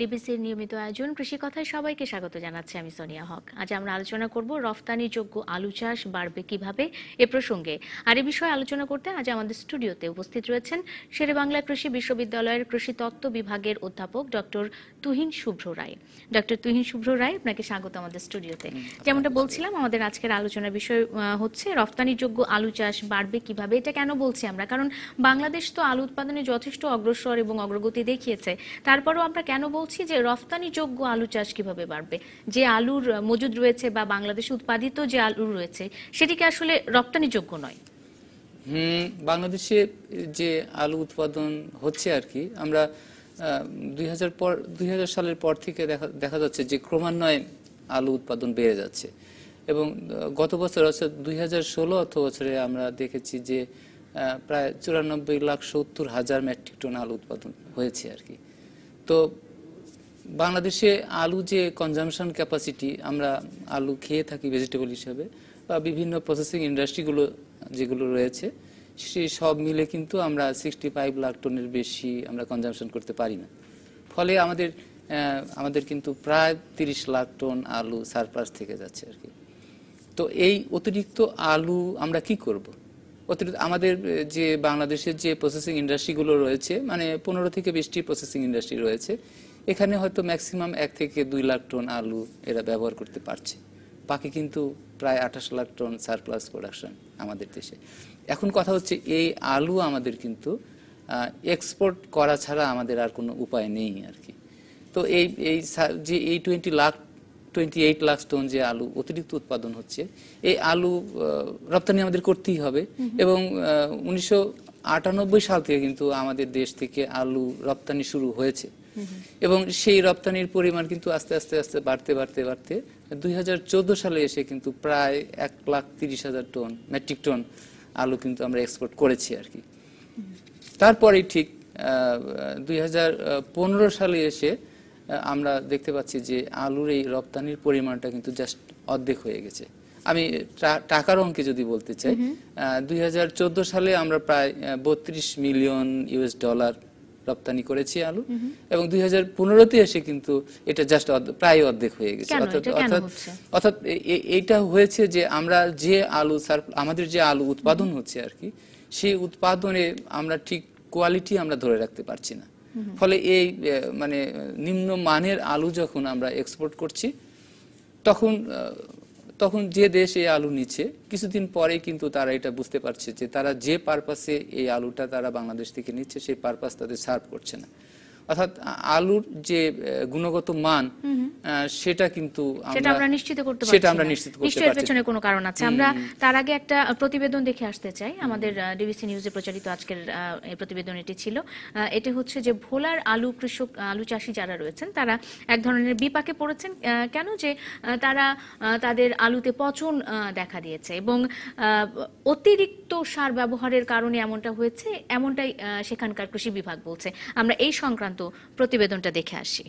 ডিবিসির নিয়মিত আয়োজন কৃষি কথায় সবাইকে স্বাগত জানাচ্ছি আমি সোনিয়া হক আজ আমরা আলোচনা করব রফতানিযোগ্য আলু চাষ বাড়বে কিভাবে এ প্রসঙ্গে আর এ বিষয়ে আলোচনা করতে আজ আমাদের স্টুডিওতে উপস্থিত রয়েছেন শেরে বাংলা কৃষি বিশ্ববিদ্যালয়ের কৃষি তত্ত্ব বিভাগের অধ্যাপক ডক্টর তুহিন শুভ্র রায় ডক্টর তুহিন শুভ্র রায় আপনাকে স্বাগত আমাদের স্টুডিওতে যেমনটা বলছিলাম আমাদের আজকের আলোচনার বিষয় হচ্ছে রফতানিযোগ্য আলু চাষ বাড়বে কিভাবে এটা কেন বলছি আমরা কারণ বাংলাদেশ তো আলু উৎপাদনে যথেষ্ট অগ্রসর এবং অগ্রগতি দেখিয়েছে তারপরও আমরা কেন বলছি বলছি যে রফতানিযোগ্য আলু চাষ কিভাবে বাড়বে যে আলুর মজুদ রয়েছে বা বাংলাদেশে উৎপাদিত যে আলু রয়েছে সেটিকে আসলে রপ্তানিযোগ্য নয় হুম বাংলাদেশে যে আলু উৎপাদন হচ্ছে আর কি আমরা দুই পর দুই সালের পর থেকে দেখা দেখা যাচ্ছে যে ক্রমান্বয়ে আলু উৎপাদন বেড়ে যাচ্ছে এবং গত বছর অর্থাৎ দুই হাজার ষোলো অর্থ বছরে আমরা দেখেছি যে প্রায় চুরানব্বই লাখ সত্তর হাজার মেট্রিক টন আলু উৎপাদন হয়েছে আর কি তো বাংলাদেশে আলু যে কনজামশন ক্যাপাসিটি আমরা আলু খেয়ে থাকি ভেজিটেবল হিসাবে বা বিভিন্ন প্রসেসিং ইন্ডাস্ট্রিগুলো যেগুলো রয়েছে সে সব মিলে কিন্তু আমরা সিক্সটি ফাইভ লাখ টনের বেশি আমরা কনজামশন করতে পারি না ফলে আমাদের আমাদের কিন্তু প্রায় তিরিশ লাখ টন আলু সারপ্লাস থেকে যাচ্ছে আর কি তো এই অতিরিক্ত আলু আমরা কি করব। অতিরিক্ত আমাদের যে বাংলাদেশের যে প্রসেসিং ইন্ডাস্ট্রিগুলো রয়েছে মানে পনেরো থেকে বিশটি প্রসেসিং ইন্ডাস্ট্রি রয়েছে এখানে হয়তো ম্যাক্সিমাম এক থেকে দুই লাখ টন আলু এরা ব্যবহার করতে পারছে বাকি কিন্তু প্রায় আঠাশ লাখ টন সারপ্লাস প্রোডাকশন আমাদের দেশে এখন কথা হচ্ছে এই আলু আমাদের কিন্তু এক্সপোর্ট করা ছাড়া আমাদের আর কোনো উপায় নেই আর কি তো এই এই যে এই twenty lakh twenty eight lakh ton যে আলু অতিরিক্ত উৎপাদন হচ্ছে এই আলু রপ্তানি আমাদের করতেই হবে এবং উনিশশো আটানব্বই সাল থেকে কিন্তু আমাদের দেশ থেকে আলু রপ্তানি শুরু হয়েছে এবং সেই রপ্তানির পরিমাণ কিন্তু আস্তে আস্তে আস্তে বাড়তে বাড়তে বাড়তে দুই সালে এসে কিন্তু প্রায় এক লাখ তিরিশ হাজার টন মেট্রিক টন আলু কিন্তু আমরা এক্সপোর্ট করেছি আর কি তারপরেই ঠিক দুই সালে এসে আমরা দেখতে পাচ্ছি যে আলুর এই রপ্তানির পরিমাণটা কিন্তু জাস্ট অর্ধেক হয়ে গেছে আমি টাকার অঙ্কে যদি বলতে চাই দুই সালে আমরা প্রায় বত্রিশ মিলিয়ন ইউএস ডলার রপ্তানি করেছি আলু এবং দুই হাজার পনেরোতে এসে কিন্তু এটা জাস্ট প্রায় অর্ধেক হয়ে গেছে অর্থাৎ অর্থাৎ অর্থাৎ এইটা হয়েছে যে আমরা যে আলু সার আমাদের যে আলু উৎপাদন হচ্ছে আর কি সেই উৎপাদনে আমরা ঠিক কোয়ালিটি আমরা ধরে রাখতে পারছি না ফলে এই মানে নিম্ন মানের আলু যখন আমরা এক্সপোর্ট করছি তখন তখন যে দেশ এই আলু নিচ্ছে কিছুদিন পরে কিন্তু তারা এটা বুঝতে পারছে যে তারা যে পারপাসে এই আলুটা তারা বাংলাদেশ থেকে নিচ্ছে সেই পারপাস তাদের সার্ভ করছে না অর্থাৎ আলুর যে গুণগত মান সেটা কিন্তু সেটা আমরা নিশ্চিত করতে পারছি সেটা আমরা নিশ্চিত করতে পারছি নিশ্চয়ই পেছনে কোনো কারণ আছে আমরা তার আগে একটা প্রতিবেদন দেখে আসতে চাই আমাদের ডিবিসি নিউজে প্রচারিত আজকের এই প্রতিবেদন এটি ছিল এটি হচ্ছে যে ভোলার আলু কৃষক আলু চাষি যারা রয়েছেন তারা এক ধরনের বিপাকে পড়েছেন কেন যে তারা তাদের আলুতে পচন দেখা দিয়েছে এবং অতিরিক্ত সার ব্যবহারের কারণে এমনটা হয়েছে এমনটাই সেখানকার কৃষি বিভাগ বলছে আমরা এই সংক্রান্ত সংক্রান্ত প্রতিবেদনটা দেখে আসি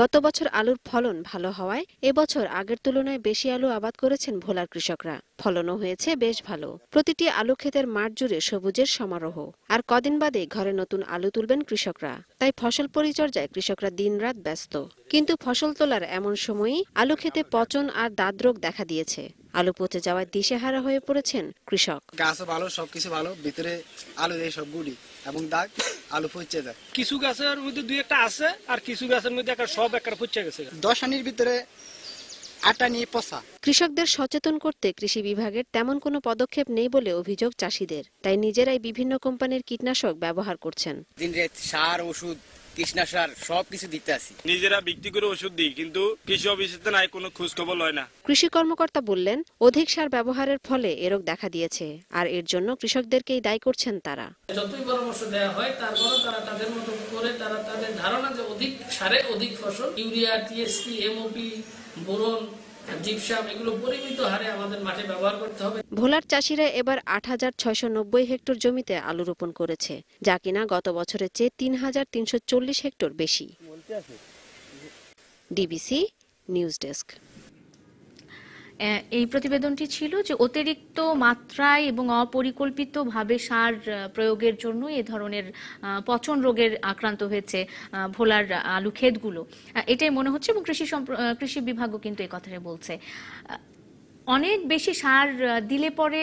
গত বছর আলুর ফলন ভালো হওয়ায় এবছর আগের তুলনায় বেশি আলু আবাদ করেছেন ভোলার কৃষকরা ফলনও হয়েছে বেশ ভালো প্রতিটি আলু ক্ষেতের মাঠ জুড়ে সবুজের সমারোহ আর কদিন বাদে ঘরে নতুন আলু তুলবেন কৃষকরা তাই ফসল পরিচর্যায় কৃষকরা দিনরাত ব্যস্ত কিন্তু ফসল তোলার এমন সময়ই আলু খেতে পচন আর দাঁত রোগ দেখা দিয়েছে আলু পচে যাওয়ায় দিশেহারা হয়ে পড়েছেন কৃষক গাছ ভালো সবকিছু ভালো ভিতরে আলু সব গুড়ি এবং দাগ আলু ফুচে যায় কিছু গাছের মধ্যে দুই একটা আছে আর কিছু গাছের মধ্যে একটা সব একটা ফুচে গেছে দশ আনির ভিতরে আটা নিয়ে পচা কৃষকদের সচেতন করতে কৃষি বিভাগের তেমন কোনো পদক্ষেপ নেই বলে অভিযোগ চাষিদের তাই নিজেরাই বিভিন্ন কোম্পানির কীটনাশক ব্যবহার করছেন দিন সার ওষুধ কৃষ্ণা সার সবকিছু দিতে আসি নিজেরা বিক্রি করে ওষুধ দিই কিন্তু কৃষি অফিসে নাই কোনো খোঁজ খবর হয় না কৃষি কর্মকর্তা বললেন অধিক সার ব্যবহারের ফলে এ রোগ দেখা দিয়েছে আর এর জন্য কৃষকদেরকেই দায়ী করছেন তারা যতই পরামর্শ দেওয়া হয় তারপরও তারা তাদের মতো করে তারা তাদের ধারণা যে অধিক সারে অধিক ফসল ইউরিয়া টিএসপি এমওপি বোরন ভোলার চাষিরা এবার আট হাজার ছয়শ নব্বই হেক্টর জমিতে আলু রোপণ করেছে যা কিনা গত বছরের চেয়ে তিন হাজার তিনশো চল্লিশ হেক্টর বেশি ডিবিসি নিউজ ডেস্ক এই প্রতিবেদনটি ছিল যে অতিরিক্ত মাত্রায় এবং অপরিকল্পিতভাবে সার প্রয়োগের জন্য এ ধরনের পচন রোগের আক্রান্ত হয়েছে ভোলার আলু ক্ষেতগুলো এটাই মনে হচ্ছে এবং কৃষি কৃষি বিভাগও কিন্তু এই কথাটা বলছে অনেক বেশি সার দিলে পরে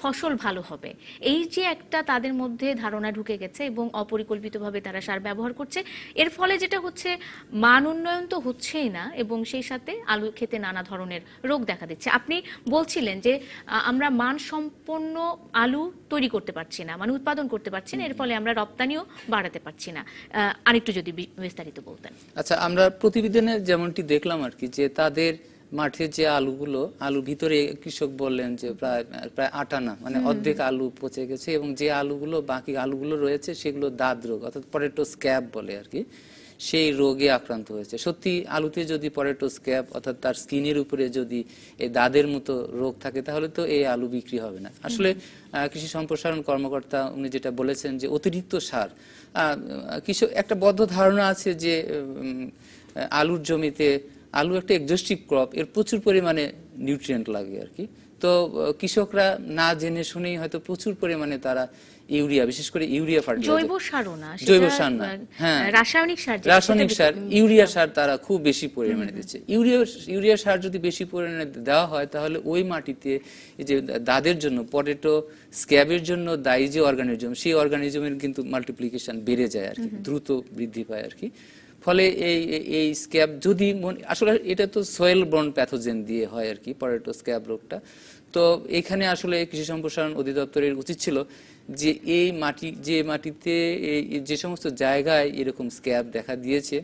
ফসল ভালো হবে এই যে একটা তাদের মধ্যে ধারণা ঢুকে গেছে এবং অপরিকল্পিতভাবে তারা সার ব্যবহার করছে এর ফলে যেটা হচ্ছে মান উন্নয়ন তো হচ্ছেই না এবং সেই সাথে আলু খেতে নানা ধরনের রোগ দেখা দিচ্ছে আপনি বলছিলেন যে আমরা মান সম্পন্ন আলু তৈরি করতে পারছি না মানে উৎপাদন করতে পারছি না এর ফলে আমরা রপ্তানিও বাড়াতে পারছি না আরেকটু যদি বিস্তারিত বলতেন আচ্ছা আমরা প্রতিবেদনে যেমনটি দেখলাম আর কি যে তাদের মাঠে যে আলুগুলো আলু ভিতরে কৃষক বললেন যে প্রায় প্রায় আটানা মানে অর্ধেক আলু পচে গেছে এবং যে আলুগুলো বাকি আলুগুলো রয়েছে সেগুলো দাঁত রোগ অর্থাৎ পটেটো স্ক্যাব বলে আর কি সেই রোগে আক্রান্ত হয়েছে সত্যি আলুতে যদি পটেটো স্ক্যাব অর্থাৎ তার স্কিনের উপরে যদি এই দাঁতের মতো রোগ থাকে তাহলে তো এই আলু বিক্রি হবে না আসলে কৃষি সম্প্রসারণ কর্মকর্তা উনি যেটা বলেছেন যে অতিরিক্ত সার কিছু একটা বদ্ধ ধারণা আছে যে আলুর জমিতে আলু একটা এক্সস্টিভ ক্রপ এর প্রচুর পরিমাণে নিউট্রিয়েন্ট লাগে আর কি তো কৃষকরা না জেনে শুনেই হয়তো প্রচুর পরিমাণে তারা ইউরিয়া বিশেষ করে ইউরিয়া ফার্টিলাইজার জৈব সার না জৈব সার না হ্যাঁ রাসায়নিক সার রাসায়নিক সার ইউরিয়া সার তারা খুব বেশি পরিমাণে দিচ্ছে ইউরিয়া ইউরিয়া সার যদি বেশি পরিমাণে দেওয়া হয় তাহলে ওই মাটিতে এই যে দাদের জন্য পটেটো স্ক্যাবের জন্য দায়ী যে অর্গানিজম সেই অর্গানিজমের কিন্তু মাল্টিপ্লিকেশন বেড়ে যায় আর কি দ্রুত বৃদ্ধি পায় আর কি ফলে এই এই স্ক্যাব যদি আসলে এটা তো সোয়েল ব্রন প্যাথোজেন দিয়ে হয় আর কি পরেটো স্ক্যাব রোগটা তো এখানে আসলে কৃষি সম্প্রসারণ অধিদপ্তরের উচিত ছিল যে এই মাটি যে মাটিতে যে সমস্ত জায়গায় এরকম স্ক্যাব দেখা দিয়েছে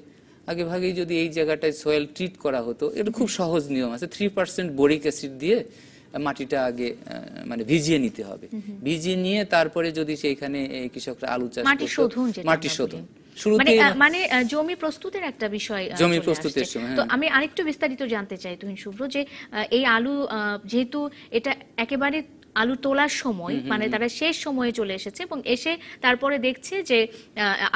আগে ভাগেই যদি এই জায়গাটায় সোয়েল ট্রিট করা হতো এটা খুব সহজ নিয়ম আছে থ্রি পার্সেন্ট বোরিক অ্যাসিড দিয়ে মাটিটা আগে মানে ভিজিয়ে নিতে হবে ভিজিয়ে নিয়ে তারপরে যদি সেইখানে কৃষকরা আলু চাষ মাটি শোধন মাটি শোধন শুরুতে মানে, মানে জমি প্রস্তুতের একটা বিষয় জমি প্রস্তুতের সময় তো হ্যাঁ। আমি আরেকটু বিস্তারিত জানতে চাই তুহিন শুভ্র যে এই আলু যেহেতু এটা একেবারে আলু তোলার সময় মানে তারা শেষ সময়ে চলে এসেছে এবং এসে তারপরে দেখছে যে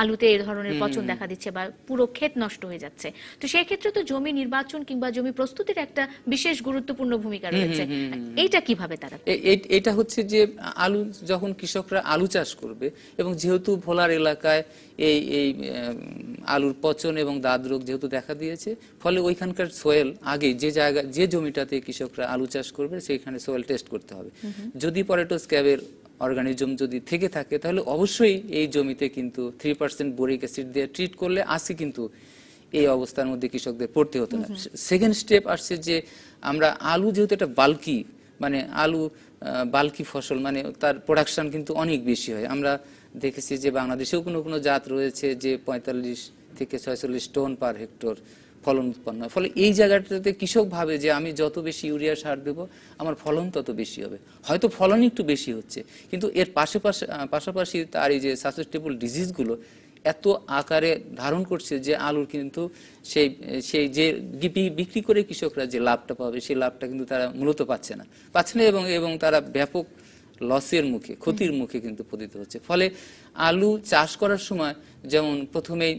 আলুতে এই ধরনের পচন দেখা দিচ্ছে বা পুরো ক্ষেত নষ্ট হয়ে যাচ্ছে তো সেই ক্ষেত্রে তো জমি নির্বাচন কিংবা জমি প্রস্তুতির একটা বিশেষ গুরুত্বপূর্ণ ভূমিকা রয়েছে এইটা কিভাবে তারা এটা হচ্ছে যে আলু যখন কৃষকরা আলু চাষ করবে এবং যেহেতু ভোলার এলাকায় এই এই আলুর পচন এবং দাঁত রোগ যেহেতু দেখা দিয়েছে ফলে ওইখানকার সোয়েল আগে যে জায়গা যে জমিটাতে কৃষকরা আলু চাষ করবে সেইখানে সোয়েল টেস্ট করতে হবে যদি পরেটো স্ক্যাবের অর্গানিজম যদি থেকে থাকে তাহলে অবশ্যই এই জমিতে কিন্তু থ্রি পার্সেন্ট বোরিক অ্যাসিড দিয়ে ট্রিট করলে আসে কিন্তু এই অবস্থার মধ্যে কৃষকদের পড়তে হতো না সেকেন্ড স্টেপ আসছে যে আমরা আলু যেহেতু একটা বাল্কি মানে আলু বালকি ফসল মানে তার প্রোডাকশন কিন্তু অনেক বেশি হয় আমরা দেখেছি যে বাংলাদেশেও কোনো কোনো জাত রয়েছে যে পঁয়তাল্লিশ থেকে ছয়চল্লিশ টন পার হেক্টর ফলন উৎপন্ন হয় ফলে এই জায়গাটাতে কৃষক ভাবে যে আমি যত বেশি ইউরিয়া সার দেব আমার ফলন তত বেশি হবে হয়তো ফলন একটু বেশি হচ্ছে কিন্তু এর পাশাপাশি পাশাপাশি তার এই যে সাসেস্টেবল ডিজিজগুলো এত আকারে ধারণ করছে যে আলুর কিন্তু সেই সেই যে বিক্রি করে কৃষকরা যে লাভটা পাবে সেই লাভটা কিন্তু তারা মূলত পাচ্ছে না পাচ্ছে না এবং এবং তারা ব্যাপক লসের মুখে ক্ষতির মুখে কিন্তু পতিত হচ্ছে ফলে আলু চাষ করার সময় যেমন প্রথমেই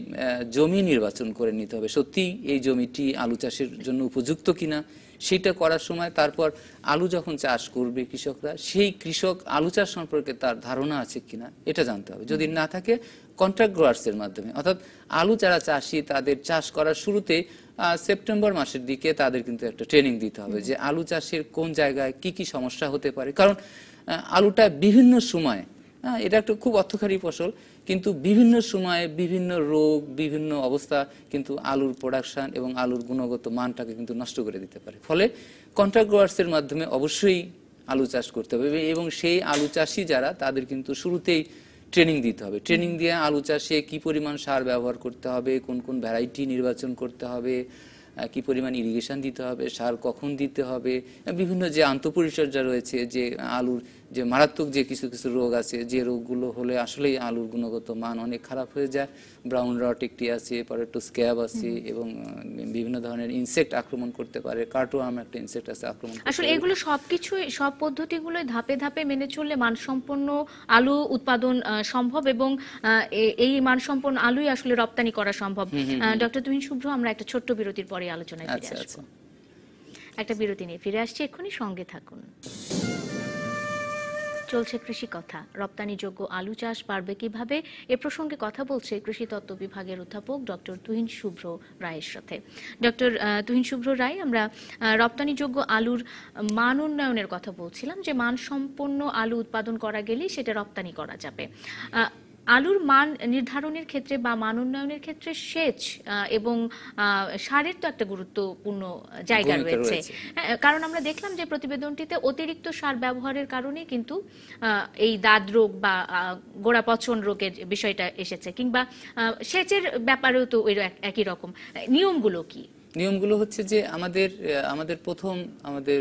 জমি নির্বাচন করে নিতে হবে সত্যি এই জমিটি আলু চাষের জন্য উপযুক্ত কিনা সেটা করার সময় তারপর আলু যখন চাষ করবে কৃষকরা সেই কৃষক আলু চাষ সম্পর্কে তার ধারণা আছে কিনা এটা জানতে হবে যদি না থাকে কন্ট্রাক্ট গ্রোয়ার্সের মাধ্যমে অর্থাৎ আলু যারা চাষি তাদের চাষ করার শুরুতে সেপ্টেম্বর মাসের দিকে তাদের কিন্তু একটা ট্রেনিং দিতে হবে যে আলু চাষের কোন জায়গায় কি কি সমস্যা হতে পারে কারণ আলুটা বিভিন্ন সময় এটা একটা খুব অর্থকারী ফসল কিন্তু বিভিন্ন সময়ে বিভিন্ন রোগ বিভিন্ন অবস্থা কিন্তু আলুর প্রোডাকশান এবং আলুর গুণগত মানটাকে কিন্তু নষ্ট করে দিতে পারে ফলে কন্ট্রাক্ট গ্রোয়ার্সের মাধ্যমে অবশ্যই আলু চাষ করতে হবে এবং সেই আলু চাষি যারা তাদের কিন্তু শুরুতেই ট্রেনিং দিতে হবে ট্রেনিং দিয়ে আলু চাষে কি পরিমাণ সার ব্যবহার করতে হবে কোন কোন ভ্যারাইটি নির্বাচন করতে হবে কি পরিমাণ ইরিগেশন দিতে হবে সার কখন দিতে হবে বিভিন্ন যে আন্তঃপরিচর্যা রয়েছে যে আলুর যে মারাত্মক যে কিছু কিছু রোগ আছে যে রোগগুলো হলে আসলেই আলুর গুণগত মান অনেক খারাপ হয়ে যায় ব্রাউন রট একটি আছে পরে একটু স্ক্যাব আছে এবং বিভিন্ন ধরনের ইনসেক্ট আক্রমণ করতে পারে কার্টোয়াম একটা ইনসেক্ট আছে আক্রমণ আসলে এগুলো কিছু সব পদ্ধতিগুলো ধাপে ধাপে মেনে চললে মানসম্পন্ন আলু উৎপাদন সম্ভব এবং এই মানসম্পন্ন আলুই আসলে রপ্তানি করা সম্ভব ডক্টর তুমি শুভ্র আমরা একটা ছোট্ট বিরতির পরে আলোচনায় ফিরে আচ্ছা, আচ্ছা। আসবো একটা বিরতি নিয়ে ফিরে আসছি এক্ষুনি সঙ্গে থাকুন চলছে কৃষি কথা রপ্তানিযোগ্য আলু চাষ বাড়বে কিভাবে এ প্রসঙ্গে কথা বলছে কৃষি তত্ত্ব বিভাগের অধ্যাপক ডক্টর তুহিন শুভ্র রায়ের সাথে ডক্টর তুহিন শুভ্র রায় আমরা রপ্তানিযোগ্য আলুর মান উন্নয়নের কথা বলছিলাম যে মানসম্পন্ন আলু উৎপাদন করা গেলেই সেটা রপ্তানি করা যাবে আলুর মান নির্ধারণের ক্ষেত্রে বা মান উন্নয়নের ক্ষেত্রে সেচ এবং সারের তো একটা গুরুত্বপূর্ণ জায়গা রয়েছে হ্যাঁ, কারণ আমরা দেখলাম যে প্রতিবেদনটিতে অতিরিক্ত সার ব্যবহারের কারণে কিন্তু এই দাঁত রোগ বা গোড়া পচন রোগের বিষয়টা এসেছে কিংবা সেচের ব্যাপারেও তো ওই একই রকম নিয়মগুলো কি নিয়মগুলো হচ্ছে যে আমাদের আমাদের প্রথম আমাদের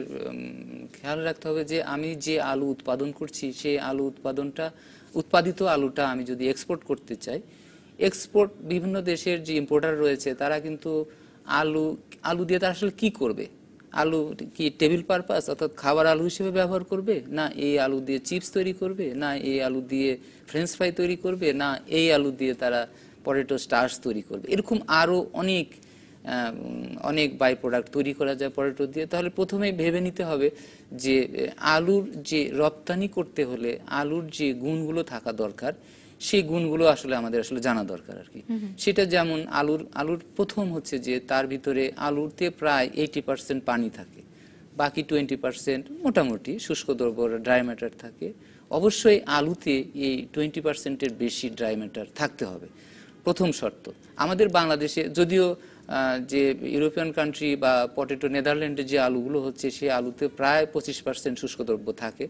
খেয়াল রাখতে হবে যে আমি যে আলু উৎপাদন করছি সেই আলু উৎপাদনটা উৎপাদিত আলুটা আমি যদি এক্সপোর্ট করতে চাই এক্সপোর্ট বিভিন্ন দেশের যে ইম্পোর্টার রয়েছে তারা কিন্তু আলু আলু দিয়ে তারা আসলে কি করবে আলু কি টেবিল পারপাস অর্থাৎ খাবার আলু হিসেবে ব্যবহার করবে না এই আলু দিয়ে চিপস তৈরি করবে না এই আলু দিয়ে ফ্রেঞ্চ ফ্রাই তৈরি করবে না এই আলু দিয়ে তারা পটেটো স্টার্স তৈরি করবে এরকম আরও অনেক অনেক বাই প্রোডাক্ট তৈরি করা যায় পটেটো দিয়ে তাহলে প্রথমে ভেবে নিতে হবে যে আলুর যে রপ্তানি করতে হলে আলুর যে গুণগুলো থাকা দরকার সেই গুণগুলো আসলে আমাদের আসলে জানা দরকার আর কি সেটা যেমন আলুর আলুর প্রথম হচ্ছে যে তার ভিতরে আলুতে প্রায় এইটি পার্সেন্ট পানি থাকে বাকি টোয়েন্টি পার্সেন্ট মোটামুটি শুষ্ক দ্রব্য ড্রাই ম্যাটার থাকে অবশ্যই আলুতে এই টোয়েন্টি পার্সেন্টের বেশি ড্রাই ম্যাটার থাকতে হবে প্রথম শর্ত আমাদের বাংলাদেশে যদিও যে ইউরোপিয়ান কান্ট্রি বা পটেটো নেদারল্যান্ডের যে আলুগুলো হচ্ছে সেই আলুতে প্রায় পঁচিশ পার্সেন্ট শুষ্ক দ্রব্য থাকে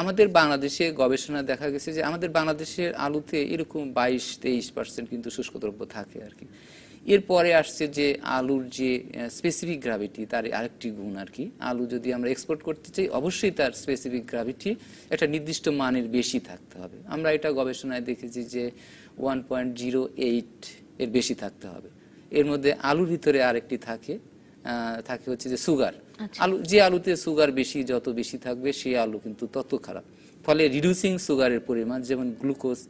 আমাদের বাংলাদেশে গবেষণা দেখা গেছে যে আমাদের বাংলাদেশের আলুতে এরকম বাইশ তেইশ পার্সেন্ট কিন্তু শুষ্ক দ্রব্য থাকে আর কি এরপরে আসছে যে আলুর যে স্পেসিফিক গ্রাভিটি তার আরেকটি গুণ আর কি আলু যদি আমরা এক্সপোর্ট করতে চাই অবশ্যই তার স্পেসিফিক গ্রাভিটি একটা নির্দিষ্ট মানের বেশি থাকতে হবে আমরা এটা গবেষণায় দেখেছি যে ওয়ান পয়েন্ট জিরো এইট এর বেশি থাকতে হবে এর মধ্যে আলুর ভিতরে আরেকটি থাকে থাকে হচ্ছে যে সুগার আচ্ছা। আলু যে আলুতে সুগার বেশি যত বেশি থাকবে সে আলু কিন্তু তত খারাপ ফলে রিডিউসিং সুগারের পরিমাণ যেমন গ্লুকোজ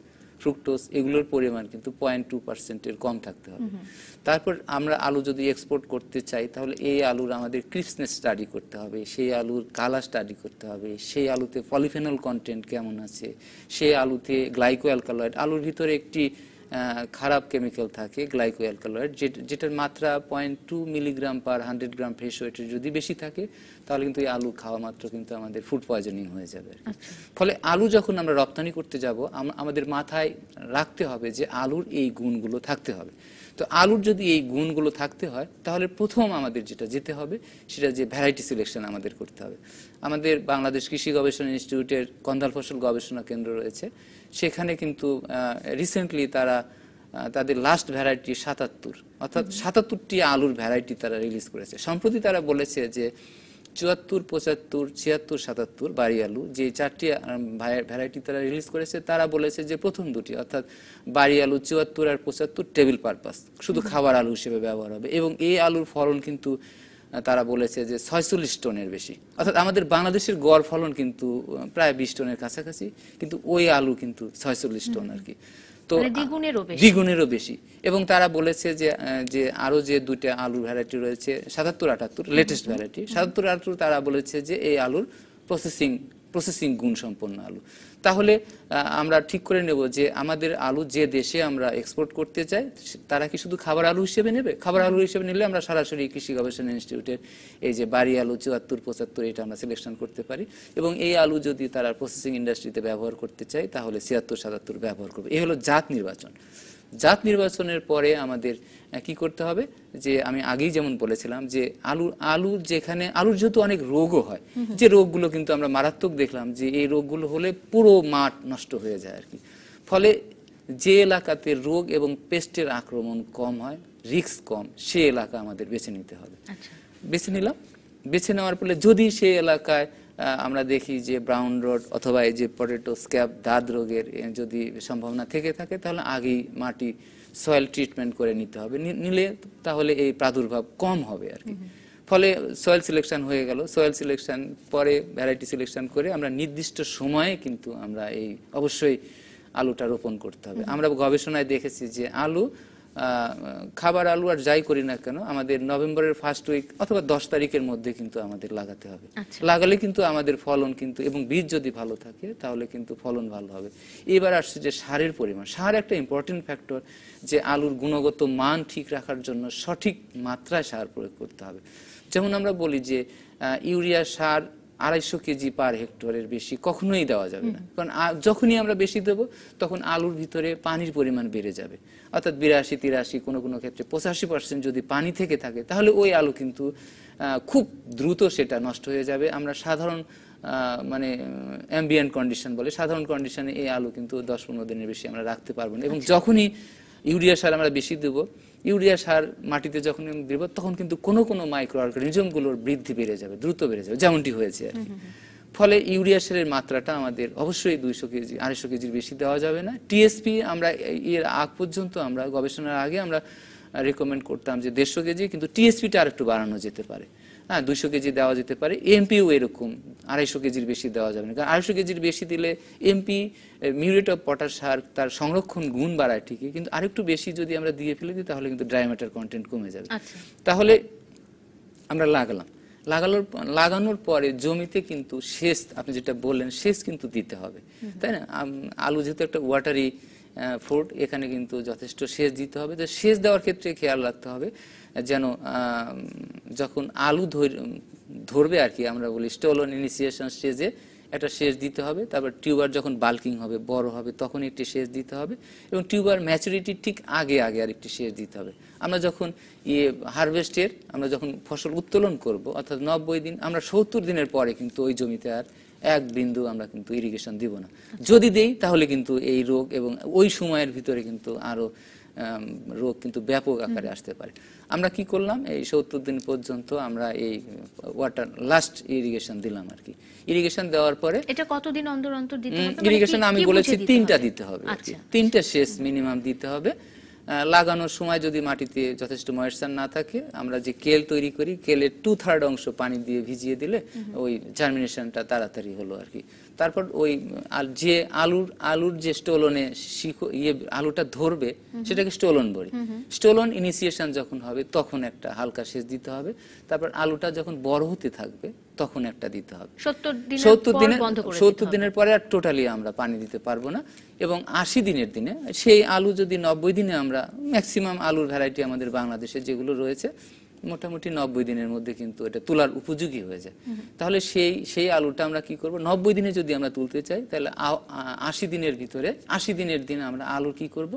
ফ্রুক্টোজ এগুলোর পরিমাণ কিন্তু পয়েন্ট টু পার্সেন্টের কম থাকতে হবে তারপর আমরা আলু যদি এক্সপোর্ট করতে চাই তাহলে এই আলুর আমাদের ক্রিপসনেস স্টাডি করতে হবে সেই আলুর কালার স্টাডি করতে হবে সেই আলুতে পলিফেনল কন্টেন্ট কেমন আছে সেই আলুতে গ্লাইকো অ্যালকালয়েড আলুর ভিতরে একটি খারাপ কেমিক্যাল থাকে গ্লাইকো অ্যালকালয়েড যেটার মাত্রা point two milligram per hundred gram fresh ওয়েটের যদি বেশি থাকে তাহলে কিন্তু এই আলু খাওয়া মাত্র কিন্তু আমাদের ফুড পয়জনিং হয়ে যাবে আচ্ছা। ফলে আলু যখন আমরা রপ্তানি করতে যাব আমাদের মাথায় রাখতে হবে যে আলুর এই গুণগুলো থাকতে হবে তো আলুর যদি এই গুণগুলো থাকতে হয় তাহলে প্রথম আমাদের যেটা যেতে হবে সেটা যে ভ্যারাইটি সিলেকশন আমাদের করতে হবে আমাদের বাংলাদেশ কৃষি গবেষণা ইনস্টিটিউটের কন্দাল ফসল গবেষণা কেন্দ্র রয়েছে সেখানে কিন্তু রিসেন্টলি তারা তাদের লাস্ট ভ্যারাইটি সাতাত্তর অর্থাৎ সাতাত্তরটি আলুর ভ্যারাইটি তারা রিলিজ করেছে সম্প্রতি তারা বলেছে যে চুয়াত্তর পঁচাত্তর ছিয়াত্তর সাতাত্তর বাড়ি আলু যে চারটি ভ্যারাইটি তারা রিলিজ করেছে তারা বলেছে যে প্রথম দুটি অর্থাৎ বাড়ি আলু চুয়াত্তর আর পঁচাত্তর টেবিল পারপাস শুধু খাবার আলু হিসেবে ব্যবহার হবে এবং এই আলুর ফলন কিন্তু তারা বলেছে যে ছয়চল্লিশ টনের বেশি অর্থাৎ আমাদের বাংলাদেশের গড় ফলন কিন্তু প্রায় বিশ টনের কাছাকাছি কিন্তু ওই আলু কিন্তু ছয়চল্লিশ টন আর কি তো মানে দ্বিগুণেরও বেশি এবং তারা বলেছে যে যে আরো যে দুইটা আলুর ভ্যারাইটি রয়েছে সাতাত্তর আটাত্তর লেটেস্ট ভ্যারাইটি সাতাত্তর আটাত্তর তারা বলেছে যে এই আলুর প্রসেসিং প্রসেসিং গুণসম্পন্ন আলু তাহলে আমরা ঠিক করে নেব যে আমাদের আলু যে দেশে আমরা এক্সপোর্ট করতে চাই তারা কি শুধু খাবার আলু হিসেবে নেবে খাবার আলু হিসেবে নিলে আমরা সরাসরি কৃষি গবেষণা ইনস্টিটিউটের এই যে বাড়ি আলু চুয়াত্তর পঁচাত্তর এটা আমরা সিলেকশন করতে পারি এবং এই আলু যদি তারা প্রসেসিং ইন্ডাস্ট্রিতে ব্যবহার করতে চাই তাহলে ছিয়াত্তর সাতাত্তর ব্যবহার করবে এই হলো জাত নির্বাচন জাত নির্বাচনের পরে আমাদের কি করতে হবে যে আমি আগেই যেমন বলেছিলাম যে আলু আলু যেখানে আলুর যেহেতু অনেক রোগও হয় যে রোগগুলো কিন্তু আমরা মারাত্মক দেখলাম যে এই রোগগুলো হলে পুরো মাঠ নষ্ট হয়ে যায় আর কি ফলে যে এলাকাতে রোগ এবং পেস্টের আক্রমণ কম হয় রিক্স কম সে এলাকা আমাদের বেছে নিতে হবে আচ্ছা। বেছে নিলাম বেছে নেওয়ার ফলে যদি সে এলাকায় আমরা দেখি যে ব্রাউন রড অথবা এই যে পটেটো স্ক্যাপ দাঁত রোগের যদি সম্ভাবনা থেকে থাকে তাহলে আগেই মাটি সয়েল ট্রিটমেন্ট করে নিতে হবে নিলে তাহলে এই প্রাদুর্ভাব কম হবে আর কি ফলে সয়েল সিলেকশন হয়ে গেল সয়েল সিলেকশন পরে ভ্যারাইটি সিলেকশন করে আমরা নির্দিষ্ট সময়ে কিন্তু আমরা এই অবশ্যই আলুটা রোপণ করতে হবে আমরা গবেষণায় দেখেছি যে আলু খাবার আলু আর যাই করি না কেন আমাদের নভেম্বরের ফার্স্ট উইক অথবা দশ তারিখের মধ্যে কিন্তু আমাদের লাগাতে হবে আচ্ছা। লাগালে কিন্তু আমাদের ফলন কিন্তু এবং বীজ যদি ভালো থাকে তাহলে কিন্তু ফলন ভালো হবে এবার আসছে যে সারের পরিমাণ সার একটা ইম্পর্টেন্ট ফ্যাক্টর যে আলুর গুণগত মান ঠিক রাখার জন্য সঠিক মাত্রায় সার প্রয়োগ করতে হবে যেমন আমরা বলি যে ইউরিয়া সার আড়াইশো কেজি পার হেক্টরের বেশি কখনোই দেওয়া যাবে না কারণ যখনই আমরা বেশি দেব তখন আলুর ভিতরে পানির পরিমাণ বেড়ে যাবে অর্থাৎ বিরাশি তিরাশি কোনো কোনো ক্ষেত্রে পঁচাশি পার্সেন্ট যদি পানি থেকে থাকে তাহলে ওই আলু কিন্তু খুব দ্রুত সেটা নষ্ট হয়ে যাবে আমরা সাধারণ মানে অ্যাম্বিয়েন্ট কন্ডিশন বলে সাধারণ কন্ডিশনে এই আলু কিন্তু দশ পনেরো দিনের বেশি আমরা রাখতে পারবো না এবং আচ্ছা। যখনই ইউরিয়া সার আমরা বেশি দেবো ইউরিয়া সার মাটিতে যখন আমি দেব তখন কিন্তু কোনো কোনো মাইক্রো অর্গানিজমগুলোর বৃদ্ধি বেড়ে যাবে দ্রুত বেড়ে যাবে যেমনটি হয়েছে আর কি ফলে ইউরিয়া সারের মাত্রাটা আমাদের অবশ্যই দুইশো কেজি আড়াইশো কেজির বেশি দেওয়া যাবে না টিএসপি আমরা এর আগ পর্যন্ত আমরা গবেষণার আগে আমরা রেকমেন্ড করতাম যে দেড়শো কেজি কিন্তু টিএসপিটা আর একটু বাড়ানো যেতে পারে হ্যাঁ দুশো কেজি দেওয়া যেতে পারে এমপিও এরকম আড়াইশো কেজির বেশি দেওয়া যাবে না কারণ আড়াইশো কেজির বেশি দিলে এমপি মিউরেট অফ পটাশ সার তার সংরক্ষণ গুণ বাড়ায় ঠিকই কিন্তু আরেকটু বেশি যদি আমরা দিয়ে ফেলে দিই তাহলে কিন্তু ড্রাই ম্যাটার কন্টেন্ট কমে যাবে আচ্ছা। তাহলে আমরা লাগালাম লাগানোর লাগানোর পরে জমিতে কিন্তু সেচ আপনি যেটা বললেন সেচ কিন্তু দিতে হবে তাই না আলু যেহেতু একটা ওয়াটারি ফুড এখানে কিন্তু যথেষ্ট সেচ দিতে হবে তো সেচ দেওয়ার ক্ষেত্রে খেয়াল রাখতে হবে যেন যখন আলু ধরবে আর কি আমরা বলি স্টোলন ইনিসিয়েশন স্টেজে একটা সেচ দিতে হবে তারপর টিউবার যখন বাল্কিং হবে বড় হবে তখন একটি সেচ দিতে হবে এবং টিউবার ম্যাচুরিটির ঠিক আগে আগে আর একটি সেচ দিতে হবে আমরা যখন ইয়ে হারভেস্টের আমরা যখন ফসল উত্তোলন করব অর্থাৎ নব্বই দিন আমরা সত্তর দিনের পরে কিন্তু ওই জমিতে আর এক বিন্দু আমরা কিন্তু ইরিগেশন দিব না যদি দেই তাহলে কিন্তু এই রোগ এবং ওই সময়ের ভিতরে কিন্তু আরো রোগ কিন্তু ব্যাপক আকারে আসতে পারে আমরা কি করলাম এই সত্তর দিন পর্যন্ত আমরা এই ওয়াটার লাস্ট ইরিগেশন দিলাম আর কি ইরিগেশন দেওয়ার পরে এটা কতদিন অন্তর অন্তর দিতে হবে ইরিগেশন মানে আমি বলেছি তিনটা দিতে হবে আচ্ছা। তিনটা শেষ মিনিমাম দিতে হবে লাগানোর সময় যদি মাটিতে যথেষ্ট ময়েশ্চার না থাকে আমরা যে কেল তৈরি করি কেলের টু থার্ড অংশ পানি দিয়ে ভিজিয়ে দিলে ওই জার্মিনেশনটা তাড়াতাড়ি হলো আর কি তারপর ওই যে আলুর আলুর যে স্টোলনে ইয়ে আলুটা ধরবে সেটাকে স্টোলন বলি স্টোলন ইনিসিয়েশন যখন হবে তখন একটা হালকা সেচ দিতে হবে তারপর আলুটা যখন বড় হতে থাকবে তখন একটা দিতে হবে সত্তর দিনের সত্তর দিনের পরে আর টোটালি আমরা পানি দিতে পারবো না এবং আশি দিনের দিনে সেই আলু যদি নব্বই দিনে আমরা ম্যাক্সিমাম আলুর ভ্যারাইটি আমাদের বাংলাদেশে যেগুলো রয়েছে মোটামুটি নব্বই দিনের মধ্যে কিন্তু এটা তোলার উপযোগী হয়ে যায় তাহলে সেই সেই আলুটা আমরা কি করব নব্বই দিনে যদি আমরা তুলতে চাই তাহলে আশি দিনের ভিতরে আশি দিনের দিনে আমরা আলু কি করব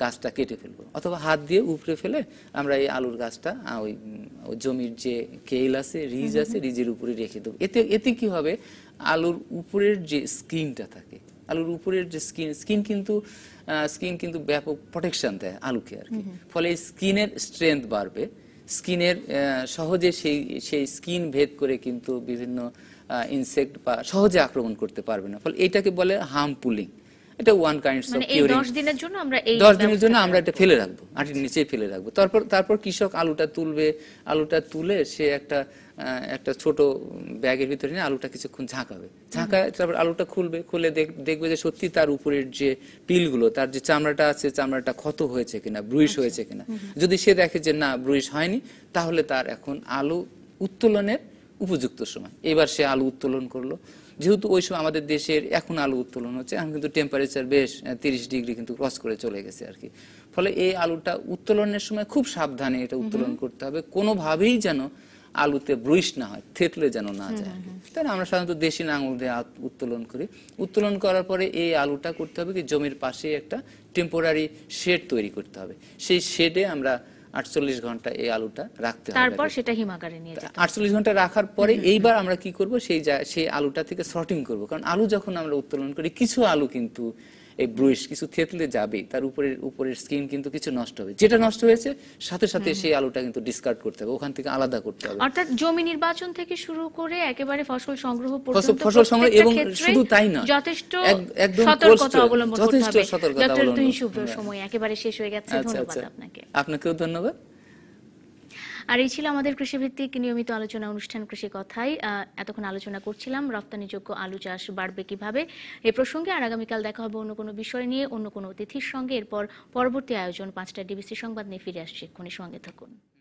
গাছটা কেটে ফেলবো অথবা হাত দিয়ে উপরে ফেলে আমরা এই আলুর গাছটা ওই জমির যে কেইল আছে রিজ আছে রিজের উপরে রেখে দেবো এতে এতে কি হবে আলুর উপরের যে স্কিনটা থাকে আলুর উপরের যে স্কিন স্কিন কিন্তু স্কিন কিন্তু ব্যাপক প্রোটেকশন দেয় আলুকে আর কি ফলে স্কিনের স্ট্রেংথ বাড়বে স্কিনের সহজে সেই সেই স্কিন ভেদ করে কিন্তু বিভিন্ন ইনসেক্ট বা সহজে আক্রমণ করতে পারবে না ফলে এটাকে বলে হার্ম পুলিং এটা ওয়ান কাইন্ডস অফ কিউরিং মানে 10 দিনের জন্য আমরা এই 10 দিনের জন্য আমরা এটা ফেলে রাখব মাটির নিচে ফেলে রাখব তারপর তারপর কৃষক আলুটা তুলবে আলুটা তুলে সে একটা একটা ছোট ব্যাগের ভিতরে নিয়ে আলুটা কিছুক্ষণ ঝাঁকাবে ঝাঁকা তারপর আলুটা খুলবে খুলে দেখবে যে সত্যি তার উপরের যে পিলগুলো তার যে চামড়াটা আছে চামড়াটা ক্ষত হয়েছে কিনা ব্রুইশ আচ্ছা। হয়েছে কিনা যদি সে দেখে যে না ব্রুইশ হয়নি তাহলে তার এখন আলু উত্তোলনের উপযুক্ত সময় এবার সে আলু উত্তোলন করলো যেহেতু ওই সময় আমাদের দেশের এখন আলু উত্তোলন হচ্ছে এখন কিন্তু টেম্পারেচার বেশ তিরিশ ডিগ্রি কিন্তু ক্রস করে চলে গেছে আর কি ফলে এই আলুটা উত্তোলনের সময় খুব সাবধানে এটা উত্তোলন করতে হবে কোনোভাবেই যেন আলুতে ব্রুইশ না হয় থেতলে যেন না যায় তাহলে আমরা সাধারণত দেশি নাঙল দিয়ে উত্তোলন করি উত্তোলন করার পরে এই আলুটা করতে হবে কি জমির পাশে একটা টেম্পোরারি শেড তৈরি করতে হবে সেই শেডে আমরা আটচল্লিশ ঘন্টা এই আলুটা রাখতে হবে তারপর সেটা হিমাগারে নিয়ে আটচল্লিশ ঘন্টা রাখার পরে এইবার আমরা কি করব সেই সেই আলুটা থেকে শর্টিং করব কারণ আলু যখন আমরা উত্তোলন করি কিছু আলু কিন্তু এই ব্রুশ কিছু থেতলে যাবে তার উপরে উপরের স্কিন কিন্তু কিছু নষ্ট হবে যেটা নষ্ট হয়েছে সাথে সাথে সেই আলুটা কিন্তু ডিসকার্ড করতে হবে ওখান থেকে আলাদা করতে হবে অর্থাৎ জমি নির্বাচন থেকে শুরু করে একেবারে ফসল সংগ্রহ পর্যন্ত ফসল সংগ্রহ এবং শুধু তাই না যথেষ্ট একদম সতর্কতা অবলম্বন করতে হবে যথেষ্ট সতর্কতা অবলম্বন করতে হবে হ্যাঁ। সময় একেবারে শেষ হয়ে গেছে আচ্ছা, ধন্যবাদ আচ্ছা। আপনাকে আপনাকেও ধন্যবাদ আর এই ছিল আমাদের কৃষিভিত্তিক নিয়মিত আলোচনা অনুষ্ঠান কৃষি কথাই এতক্ষণ আলোচনা করছিলাম রপ্তানিযোগ্য আলু চাষ বাড়বে কিভাবে এ প্রসঙ্গে আর আগামীকাল দেখা হবে অন্য কোনো বিষয় নিয়ে অন্য কোনো অতিথির সঙ্গে এরপর পরবর্তী আয়োজন পাঁচটা ডিবিসি সংবাদ নিয়ে ফিরে আসছে এক্ষুনি সঙ্গে থাকুন